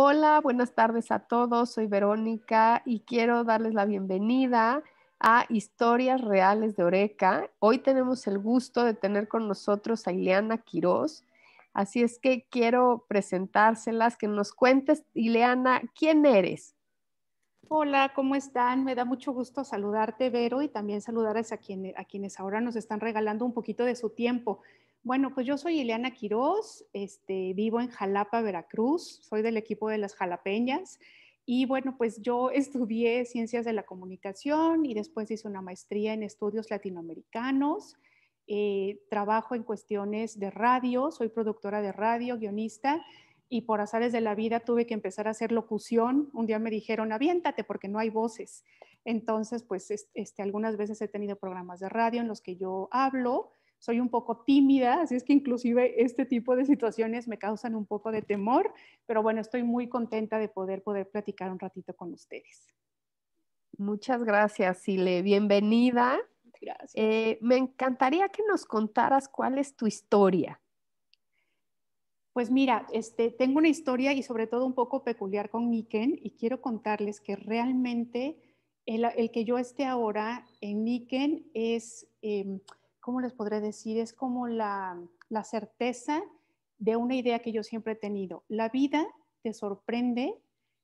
Hola, buenas tardes a todos. Soy Verónica y quiero darles la bienvenida a Historias Reales de Oreca. Hoy tenemos el gusto de tener con nosotros a Ileana Quiroz. Así es que quiero presentárselas, que nos cuentes, Ileana, ¿quién eres? Hola, ¿cómo están? Me da mucho gusto saludarte, Vero, y también saludarles a, a quienes ahora nos están regalando un poquito de su tiempo. Bueno, pues yo soy Ileana Quiroz, este, vivo en Jalapa, Veracruz, soy del equipo de las jalapeñas y bueno, pues yo estudié ciencias de la comunicación y después hice una maestría en estudios latinoamericanos. Eh, trabajo en cuestiones de radio, soy productora de radio, guionista y por azares de la vida tuve que empezar a hacer locución. Un día me dijeron, aviéntate porque no hay voces. Entonces, pues este, algunas veces he tenido programas de radio en los que yo hablo soy un poco tímida, así es que inclusive este tipo de situaciones me causan un poco de temor, pero bueno, estoy muy contenta de poder, poder platicar un ratito con ustedes. Muchas gracias, Sile. Bienvenida. Gracias. Eh, me encantaría que nos contaras cuál es tu historia. Pues mira, este, tengo una historia y sobre todo un poco peculiar con Niken y quiero contarles que realmente el, que yo esté ahora en Niken es... Em, ¿cómo les podré decir? Es como la, la certeza de una idea que yo siempre he tenido. La vida te sorprende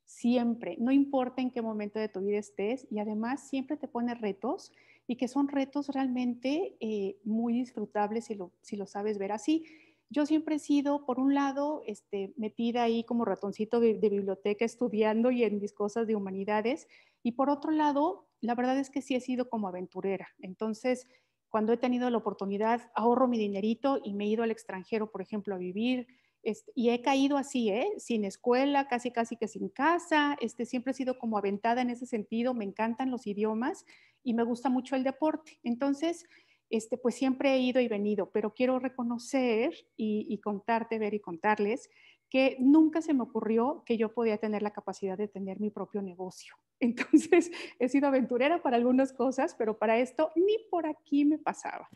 siempre, no importa en qué momento de tu vida estés, y además siempre te pone retos y que son retos realmente eh, muy disfrutables si lo, sabes ver así. Yo siempre he sido, por un lado, este, metida ahí como ratoncito de, biblioteca estudiando y en mis cosas de humanidades, y por otro lado, la verdad es que sí he sido como aventurera. Entonces, cuando he tenido la oportunidad, ahorro mi dinerito y me he ido al extranjero, por ejemplo, a vivir. Este, y he caído así, ¿eh? sin escuela, casi casi que sin casa. Este, siempre he sido como aventada en ese sentido. Me encantan los idiomas y me gusta mucho el deporte. Entonces, este, pues siempre he ido y venido, pero quiero reconocer y contarte, ver y contarles que nunca se me ocurrió que yo podía tener la capacidad de tener mi propio negocio. Entonces, he sido aventurera para algunas cosas, pero para esto ni por aquí me pasaba.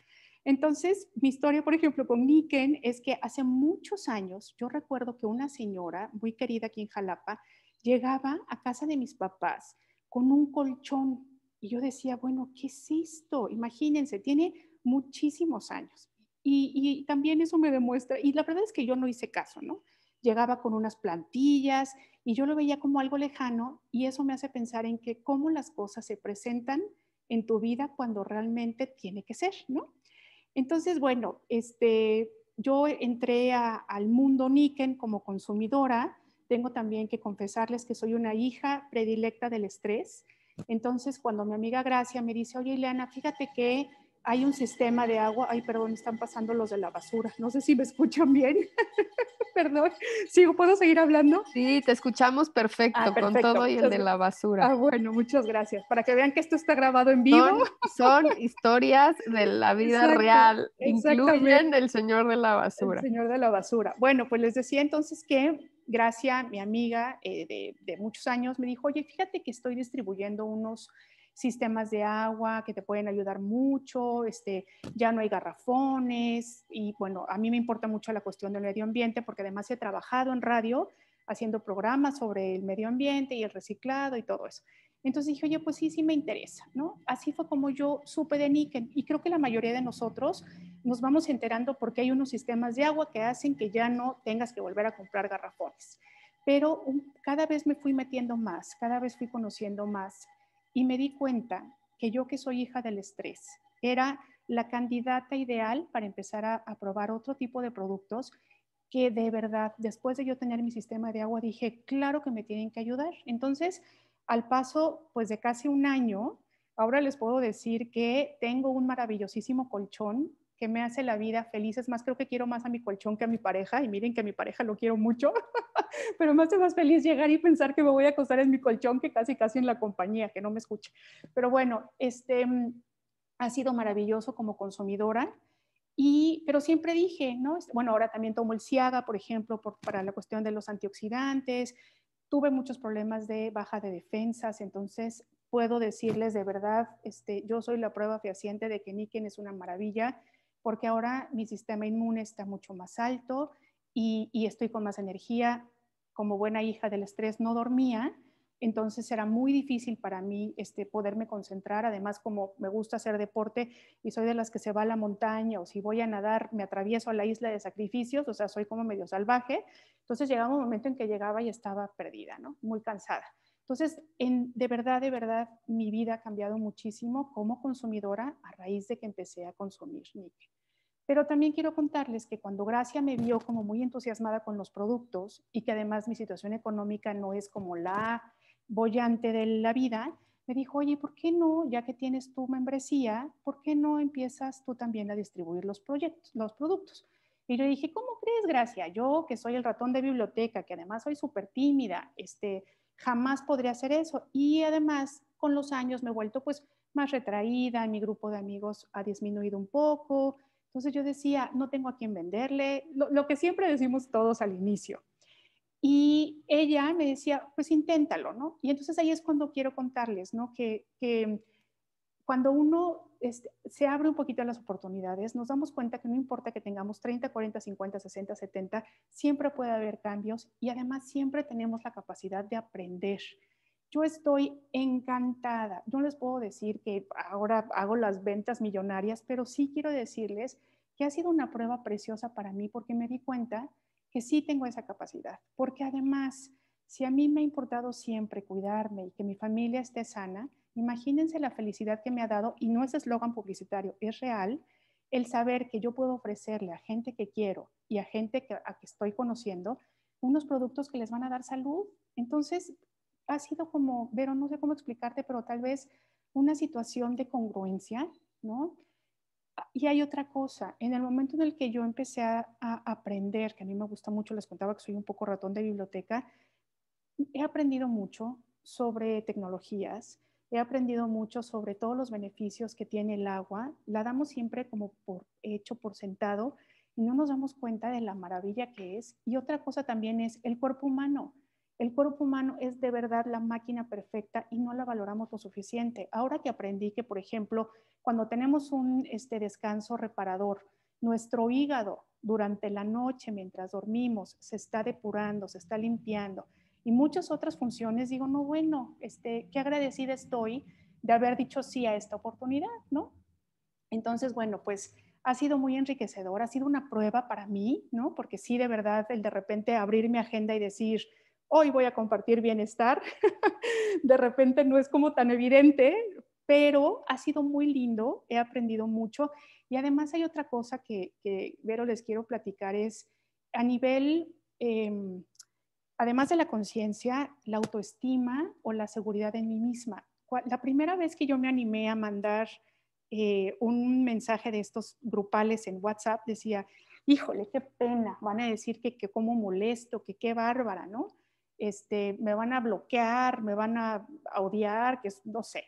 Entonces, mi historia, por ejemplo, con Niken es que hace muchos años yo recuerdo que una señora muy querida aquí en Jalapa llegaba a casa de mis papás con un colchón y yo decía, bueno, ¿qué es esto? Imagínense, tiene muchísimos años. Y, y también eso me demuestra, y la verdad es que yo no hice caso, ¿no? llegaba con unas plantillas y yo lo veía como algo lejano y eso me hace pensar en que cómo las cosas se presentan en tu vida cuando realmente tiene que ser, ¿no? Entonces, bueno, este, yo entré al mundo Niken como consumidora. Tengo también que confesarles que soy una hija predilecta del estrés. Entonces, cuando mi amiga Gracia me dice, oye, Ileana, fíjate que hay un sistema de agua, ay, perdón, están pasando los de la basura, no sé si me escuchan bien, perdón, ¿sigo, puedo seguir hablando? Sí, te escuchamos perfecto, ah, con todo y el de la basura. Ah, bueno, muchas gracias, para que vean que esto está grabado en vivo. Son, historias de la vida real, incluyen el señor de la basura. El señor de la basura. Bueno, pues les decía entonces que Gracia, mi amiga eh, de muchos años, me dijo, oye, fíjate que estoy distribuyendo unos sistemas de agua que te pueden ayudar mucho, este, ya no hay garrafones y bueno, a mí me importa mucho la cuestión del medio ambiente porque además he trabajado en radio haciendo programas sobre el medio ambiente y el reciclado y todo eso. Entonces dije, oye, pues sí, sí me interesa, ¿no? Así fue como yo supe de Niken, y creo que la mayoría de nosotros nos vamos enterando porque hay unos sistemas de agua que hacen que ya no tengas que volver a comprar garrafones. Pero cada vez me fui metiendo más, cada vez fui conociendo más y me di cuenta que yo que soy hija del estrés era la candidata ideal para empezar a, probar otro tipo de productos que de verdad, después de yo tener mi sistema de agua, dije, claro que me tienen que ayudar. Entonces, al paso pues de casi un año, ahora les puedo decir que tengo un maravillosísimo colchón que me hace la vida feliz. Es más, creo que quiero más a mi colchón que a mi pareja y miren que a mi pareja lo quiero mucho, pero me hace más feliz llegar y pensar que me voy a acostar en mi colchón que casi casi en la compañía, que no me escuche. Pero bueno, este mm, ha sido maravilloso como consumidora. Y, pero siempre dije, ¿no? Este, bueno, ahora también tomo el Ciaga, por ejemplo, para la cuestión de los antioxidantes. Tuve muchos problemas de baja de defensas, entonces puedo decirles de verdad, este, yo soy la prueba fehaciente de que Niken es una maravilla porque ahora mi sistema inmune está mucho más alto y, estoy con más energía. Como buena hija del estrés no dormía, entonces era muy difícil para mí este, poderme concentrar. Además, como me gusta hacer deporte y soy de las que se va a la montaña o si voy a nadar, me atravieso a la isla de sacrificios, o sea, soy como medio salvaje. Entonces llegaba un momento en que llegaba y estaba perdida, ¿no? Muy cansada. Entonces, en, de verdad, de verdad, mi vida ha cambiado muchísimo como consumidora a raíz de que empecé a consumir níquel. Pero también quiero contarles que cuando Gracia me vio como muy entusiasmada con los productos y que además mi situación económica no es como la bollante de la vida, me dijo, oye, ¿por qué no, ya que tienes tu membresía, ¿por qué no empiezas tú también a distribuir los, proyectos, los productos? Y yo dije, ¿cómo crees, Gracia? Yo, que soy el ratón de biblioteca, que además soy súper tímida, este, jamás podría hacer eso. Y además, con los años me he vuelto pues más retraída, mi grupo de amigos ha disminuido un poco. Entonces yo decía, no tengo a quién venderle, lo, que siempre decimos todos al inicio. Y ella me decía, pues inténtalo, ¿no? Y entonces ahí es cuando quiero contarles, ¿no? Que, que cuando uno este, se abre un poquito a las oportunidades, nos damos cuenta que no importa que tengamos 30, 40, 50, 60, 70, siempre puede haber cambios y además siempre tenemos la capacidad de aprender. Yo estoy encantada. Yo no les puedo decir que ahora hago las ventas millonarias, pero sí quiero decirles que ha sido una prueba preciosa para mí porque me di cuenta que sí tengo esa capacidad. Porque además, si a mí me ha importado siempre cuidarme y que mi familia esté sana, Imagínense la felicidad que me ha dado, y no es eslogan publicitario, es real, el saber que yo puedo ofrecerle a gente que quiero y a gente a que estoy conociendo unos productos que les van a dar salud. Entonces, ha sido como, Vero, no sé cómo explicarte, pero tal vez una situación de congruencia, ¿no? Y hay otra cosa, en el momento en el que yo empecé a aprender, que a mí me gusta mucho, les contaba que soy un poco ratón de biblioteca, he aprendido mucho sobre tecnologías, He aprendido mucho sobre todos los beneficios que tiene el agua. La damos siempre como por hecho, por sentado, y no nos damos cuenta de la maravilla que es. Y otra cosa también es el cuerpo humano. El cuerpo humano es de verdad la máquina perfecta y no la valoramos lo suficiente. Ahora que aprendí que, por ejemplo, cuando tenemos un este, descanso reparador, nuestro hígado durante la noche mientras dormimos se está depurando, se está limpiando y muchas otras funciones, digo, no, bueno, este, qué agradecida estoy de haber dicho sí a esta oportunidad, ¿no? Entonces, bueno, pues ha sido muy enriquecedor, ha sido una prueba para mí, ¿no? Porque sí, de verdad, el de repente abrir mi agenda y decir, hoy voy a compartir bienestar, de repente no es como tan evidente, pero ha sido muy lindo, he aprendido mucho. Y además hay otra cosa que, que Vero, les quiero platicar, es a nivel em, Además de la conciencia, la autoestima o la seguridad en mí misma. La primera vez que yo me animé a mandar eh, un mensaje de estos grupales en WhatsApp decía, híjole, qué pena, van a decir que, que cómo molesto, que qué bárbara, ¿no? Este, me van a bloquear, me van a odiar, que no sé.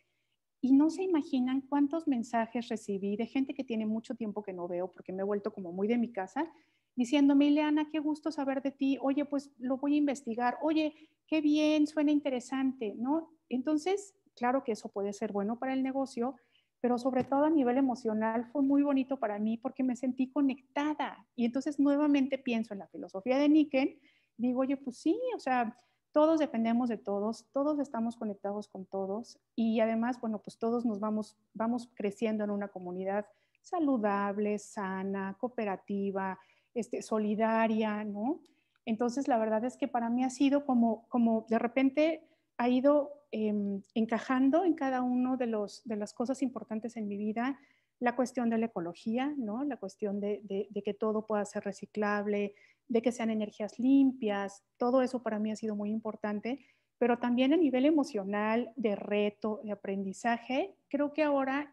Y no se imaginan cuántos mensajes recibí de gente que tiene mucho tiempo que no veo porque me he vuelto como muy de mi casa diciéndome, Ileana, qué gusto saber de ti, oye, pues lo voy a investigar, oye, qué bien, suena interesante, ¿no? Entonces, claro que eso puede ser bueno para el negocio, pero sobre todo a nivel emocional fue muy bonito para mí porque me sentí conectada. Y entonces nuevamente pienso en la filosofía de Niken, digo, oye, pues sí, o sea, todos dependemos de todos, todos estamos conectados con todos y además, bueno, pues todos nos vamos, vamos creciendo en una comunidad saludable, sana, cooperativa, este, solidaria, ¿no? Entonces, la verdad es que para mí ha sido como, como de repente ha ido em, encajando en cada uno de, los, de las cosas importantes en mi vida, la cuestión de la ecología, ¿no? la cuestión de, que todo pueda ser reciclable, de que sean energías limpias, todo eso para mí ha sido muy importante, pero también a nivel emocional, de reto, de aprendizaje, creo que ahora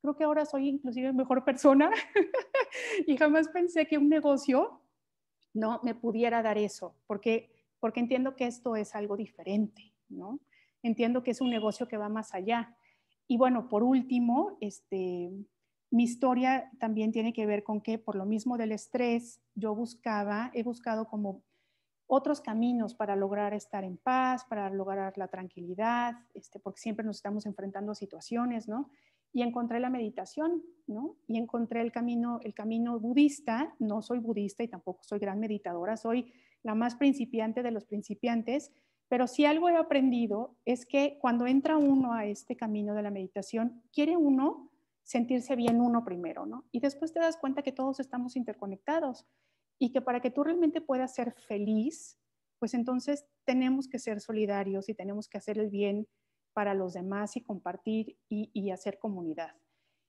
creo que ahora soy inclusive mejor persona y jamás pensé que un negocio no me pudiera dar eso, porque, porque entiendo que esto es algo diferente, ¿no? Entiendo que es un negocio que va más allá. Y bueno, por último, este, mi historia también tiene que ver con que por lo mismo del estrés, yo buscaba, he buscado como otros caminos para lograr estar en paz, para lograr la tranquilidad, este, porque siempre nos estamos enfrentando a situaciones, ¿no? y encontré la meditación, ¿no? Y encontré el camino, el camino budista, no soy budista y tampoco soy gran meditadora, soy la más principiante de los principiantes, pero si algo he aprendido es que cuando entra uno a este camino de la meditación, quiere uno sentirse bien uno primero, ¿no? Y después te das cuenta que todos estamos interconectados y que para que tú realmente puedas ser feliz, pues entonces tenemos que ser solidarios y tenemos que hacer el bien para los demás y compartir y, hacer comunidad.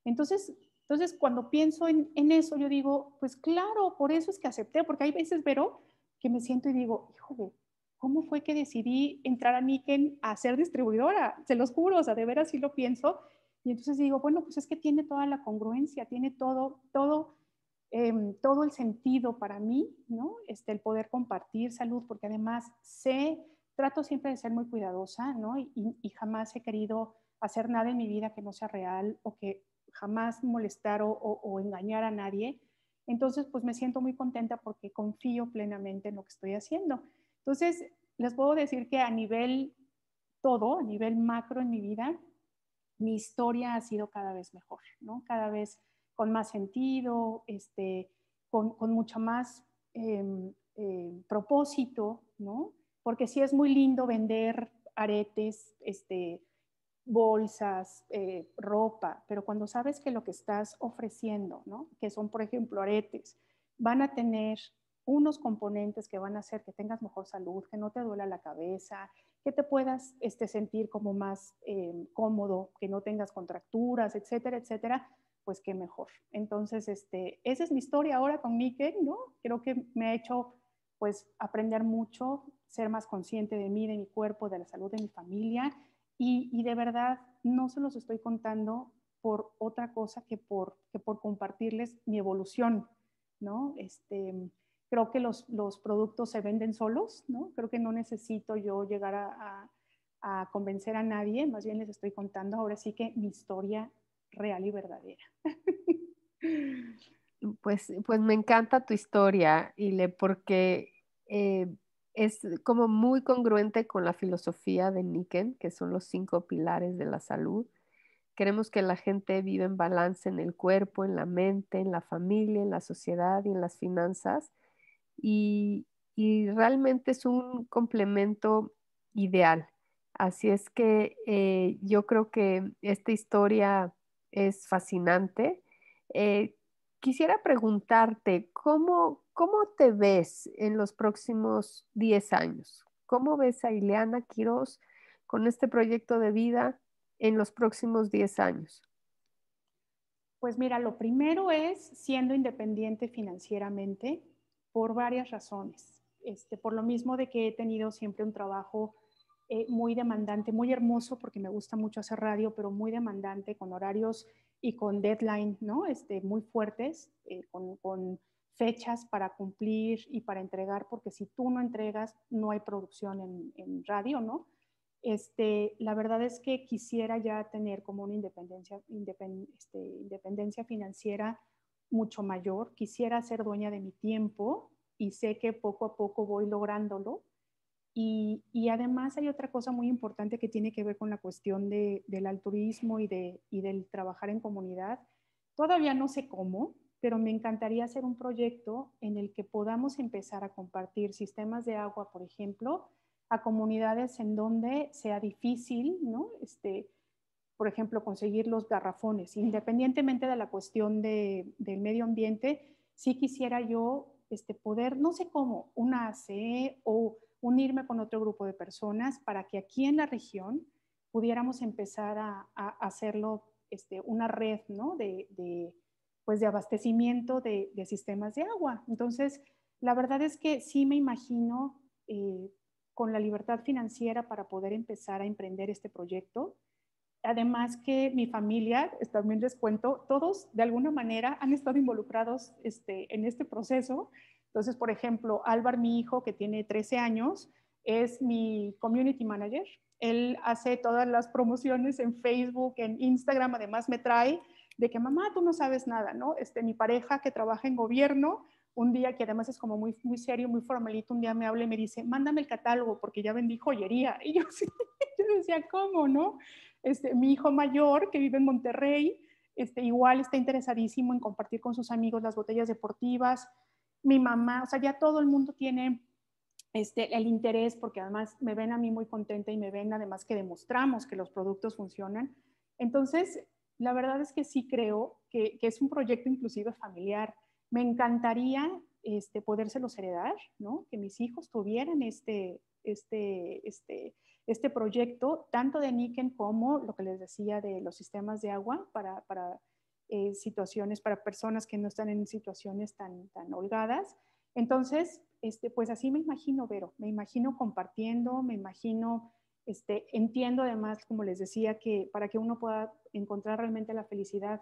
Entonces, entonces cuando pienso en, eso, yo digo, pues claro, por eso es que acepté, porque hay veces, pero, que me siento y digo, híjole, ¿cómo fue que decidí entrar a Niken a ser distribuidora? Se los juro, o sea, de veras sí lo pienso. Y entonces digo, bueno, pues es que tiene toda la congruencia, tiene todo, todo, em, todo el sentido para mí, ¿no? Este, el poder compartir salud, porque además sé trato siempre de ser muy cuidadosa, ¿no? Y, jamás he querido hacer nada en mi vida que no sea real o que jamás molestar o, engañar a nadie. Entonces, pues me siento muy contenta porque confío plenamente en lo que estoy haciendo. Entonces, les puedo decir que a nivel todo, a nivel macro en mi vida, mi historia ha sido cada vez mejor, ¿no? Cada vez con más sentido, este, con, mucho más em, eh, propósito, ¿no? porque sí es muy lindo vender aretes, este, bolsas, eh, ropa, pero cuando sabes que lo que estás ofreciendo, ¿no? que son, por ejemplo, aretes, van a tener unos componentes que van a hacer que tengas mejor salud, que no te duela la cabeza, que te puedas este, sentir como más em, cómodo, que no tengas contracturas, etcétera, etcétera, pues qué mejor. Entonces, este, esa es mi historia ahora con Nike, ¿no? Creo que me ha hecho pues aprender mucho, ser más consciente de mí, de mi cuerpo, de la salud de mi familia y, de verdad no se los estoy contando por otra cosa que por, por compartirles mi evolución, ¿no? Este, creo que los, productos se venden solos, ¿no? Creo que no necesito yo llegar a, convencer a nadie, más bien les estoy contando ahora sí que mi historia real y verdadera. Pues, pues me encanta tu historia, Ile, porque eh, es como muy congruente con la filosofía de Niken, que son los cinco pilares de la salud. Queremos que la gente viva en balance en el cuerpo, en la mente, en la familia, en la sociedad y en las finanzas. Y, realmente es un complemento ideal. Así es que eh, yo creo que esta historia es fascinante. Eh, quisiera preguntarte, ¿cómo, ¿cómo te ves en los próximos 10 años? ¿Cómo ves a Ileana Quiroz con este proyecto de vida en los próximos 10 años? Pues mira, lo primero es siendo independiente financieramente por varias razones. Este, por lo mismo de que he tenido siempre un trabajo eh, muy demandante, muy hermoso porque me gusta mucho hacer radio, pero muy demandante con horarios y con deadline, ¿no? Este, muy fuertes, eh, con, fechas para cumplir y para entregar, porque si tú no entregas, no hay producción en, radio, ¿no? Este, la verdad es que quisiera ya tener como una independencia, este, independencia financiera mucho mayor, quisiera ser dueña de mi tiempo y sé que poco a poco voy lográndolo, y, además hay otra cosa muy importante que tiene que ver con la cuestión del altruismo y, de, del trabajar en comunidad. Todavía no sé cómo, pero me encantaría hacer un proyecto en el que podamos empezar a compartir sistemas de agua, por ejemplo, a comunidades en donde sea difícil, este, por ejemplo, conseguir los garrafones. Independientemente de la cuestión del medio ambiente, sí quisiera yo este, poder, no sé cómo, una ace o unirme con otro grupo de personas para que aquí en la región pudiéramos empezar a, hacerlo este, una red ¿no? de, pues de abastecimiento de, sistemas de agua. Entonces, la verdad es que sí me imagino eh, con la libertad financiera para poder empezar a emprender este proyecto. Además que mi familia, también les cuento, todos de alguna manera han estado involucrados este, en este proceso. Entonces, por ejemplo, Álvar, mi hijo, que tiene 13 años, es mi community manager. Él hace todas las promociones en Facebook, en Instagram, además me trae de que mamá, tú no sabes nada, ¿no? Este, mi pareja que trabaja en gobierno, un día que además es como muy, muy serio, muy formalito, un día me habla y me dice, mándame el catálogo porque ya vendí joyería. Y yo, yo decía, ¿cómo, no? Este, mi hijo mayor que vive en Monterrey, este, igual está interesadísimo en compartir con sus amigos las botellas deportivas, mi mamá, o sea, ya todo el mundo tiene este, el interés, porque además me ven a mí muy contenta y me ven además que demostramos que los productos funcionan. Entonces, la verdad es que sí creo que, es un proyecto inclusive familiar. Me encantaría este, podérselos heredar, ¿no? que mis hijos tuvieran este, este, este, este proyecto, tanto de Niken como lo que les decía de los sistemas de agua para eh, situaciones, para personas que no están en situaciones tan, holgadas. Entonces, este, pues así me imagino, Vero, me imagino compartiendo, me imagino, este, entiendo además, como les decía, que para que uno pueda encontrar realmente la felicidad,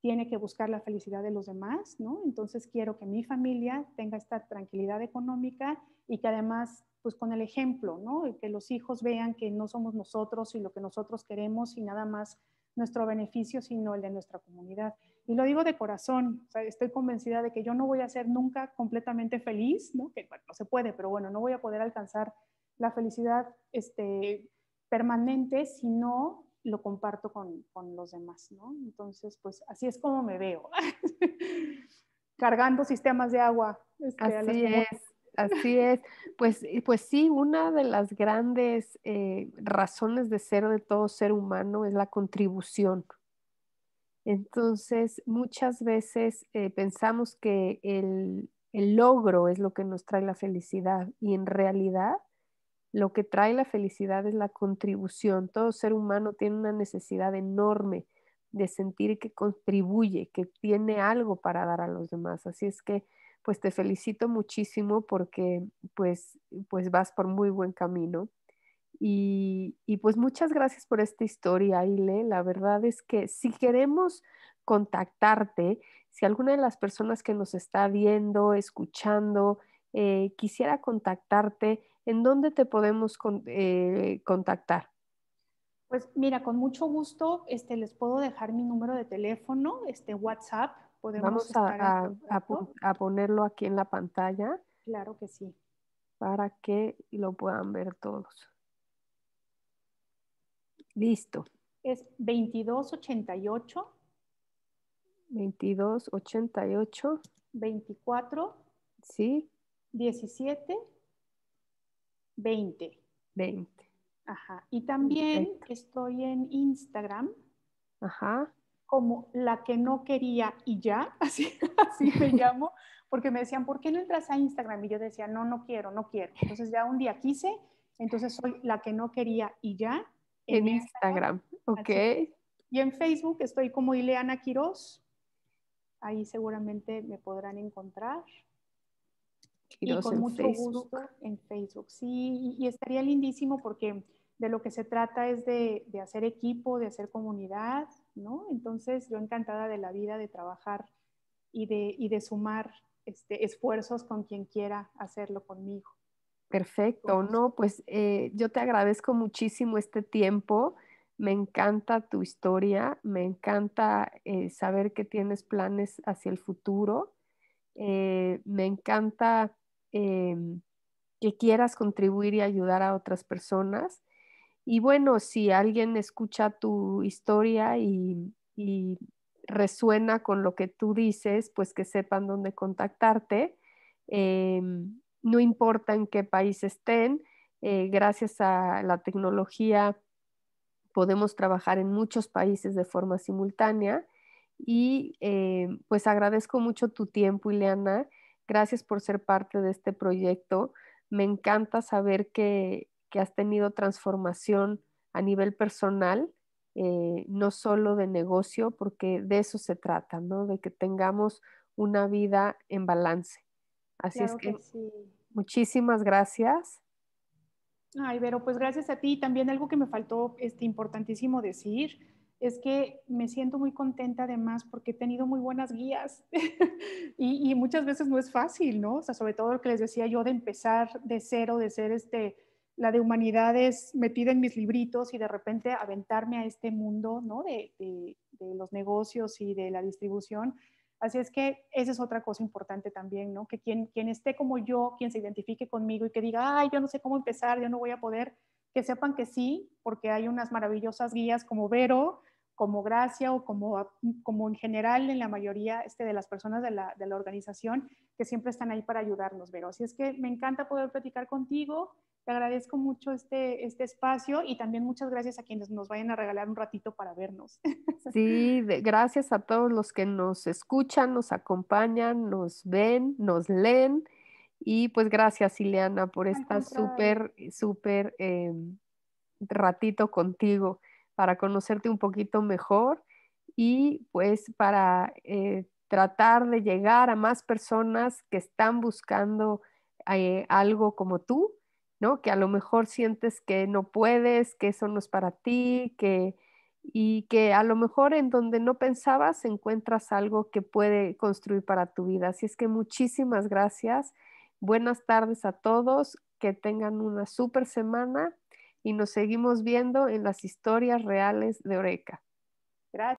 tiene que buscar la felicidad de los demás, ¿no? Entonces quiero que mi familia tenga esta tranquilidad económica y que además, pues con el ejemplo, ¿no? que los hijos vean que no somos nosotros y lo que nosotros queremos y nada más nuestro beneficio, sino el de nuestra comunidad. Y lo digo de corazón, estoy convencida de que yo no voy a ser nunca completamente feliz, ¿no? que bueno, no se puede, pero bueno, no voy a poder alcanzar la felicidad este, permanente si no lo comparto con, los demás, ¿no? Entonces, pues así es como me veo, cargando sistemas de agua. Este, así es. Así es. Pues, pues sí, una de las grandes eh, razones de ser de todo ser humano es la contribución. Entonces, muchas veces eh, pensamos que el, el logro es lo que nos trae la felicidad y en realidad lo que trae la felicidad es la contribución. Todo ser humano tiene una necesidad enorme de sentir que contribuye, que tiene algo para dar a los demás. Así es que pues te felicito muchísimo porque pues, pues vas por muy buen camino. Y, pues muchas gracias por esta historia, Aile. La verdad es que si queremos contactarte, si alguna de las personas que nos está viendo, escuchando, eh, quisiera contactarte, ¿en dónde te podemos eh, contactar? Pues mira, con mucho gusto este, les puedo dejar mi número de teléfono, este WhatsApp, Podemos Vamos a, ponerlo aquí en la pantalla. Claro que sí. Para que lo puedan ver todos. Listo. Es 2288. 2288. 24. Sí. 17. 20. 20. Ajá. Y también estoy en Instagram. Ajá como la que no quería y ya, así, así me llamo, porque me decían, ¿por qué no entras a Instagram? Y yo decía, no, no quiero, no quiero. Entonces ya un día quise, entonces soy la que no quería y ya. En, Instagram, ok. Y en Facebook estoy como Ileana Quiroz, ahí seguramente me podrán encontrar. y con mucho Facebook. gusto en Facebook, sí, y, estaría lindísimo porque de lo que se trata es de, de hacer equipo, de hacer comunidad, entonces yo encantada de la vida, de trabajar y de, sumar este, esfuerzos con quien quiera hacerlo conmigo. Perfecto, no, pues eh, yo te agradezco muchísimo este tiempo, me encanta tu historia, me encanta eh, saber que tienes planes hacia el futuro, eh, me encanta em, que quieras contribuir y ayudar a otras personas y bueno, si alguien escucha tu historia y, resuena con lo que tú dices, pues que sepan dónde contactarte. Em, no importa en qué país estén, eh, gracias a la tecnología podemos trabajar en muchos países de forma simultánea. Y em, pues agradezco mucho tu tiempo, Ileana. Gracias por ser parte de este proyecto. Me encanta saber que, has tenido transformación a nivel personal, eh, no solo de negocio, porque de eso se trata, ¿no? De que tengamos una vida en balance. Así es que, muchísimas gracias. Ay, Vero, pues gracias a ti. También algo que me faltó este, importantísimo decir es que me siento muy contenta además porque he tenido muy buenas guías y, y, muchas veces no es fácil, ¿no? O sea, sobre todo lo que les decía yo de empezar de cero, de ser este la de humanidades metida en mis libritos y de repente aventarme a este mundo ¿no? de, los negocios y de la distribución. Así es que esa es otra cosa importante también, ¿no? que quien, quien esté como yo, quien se identifique conmigo y que diga, ay, yo no sé cómo empezar, yo no voy a poder, que sepan que sí, porque hay unas maravillosas guías como Vero, como Gracia o como, como en general en la mayoría este, de las personas de la, de la organización que siempre están ahí para ayudarnos, Vero. Así es que me encanta poder platicar contigo te agradezco mucho este, este espacio y también muchas gracias a quienes nos vayan a regalar un ratito para vernos. Sí, gracias a todos los que nos escuchan, nos acompañan, nos ven, nos leen. Y pues gracias, Ileana, por esta súper, súper em, ratito contigo para conocerte un poquito mejor y pues para eh, tratar de llegar a más personas que están buscando eh, algo como tú ¿no? Que a lo mejor sientes que no puedes, que eso no es para ti, que y que a lo mejor en donde no pensabas encuentras algo que puede construir para tu vida. Así es que muchísimas gracias. Buenas tardes a todos, que tengan una súper semana y nos seguimos viendo en las historias reales de Oreca. Gracias.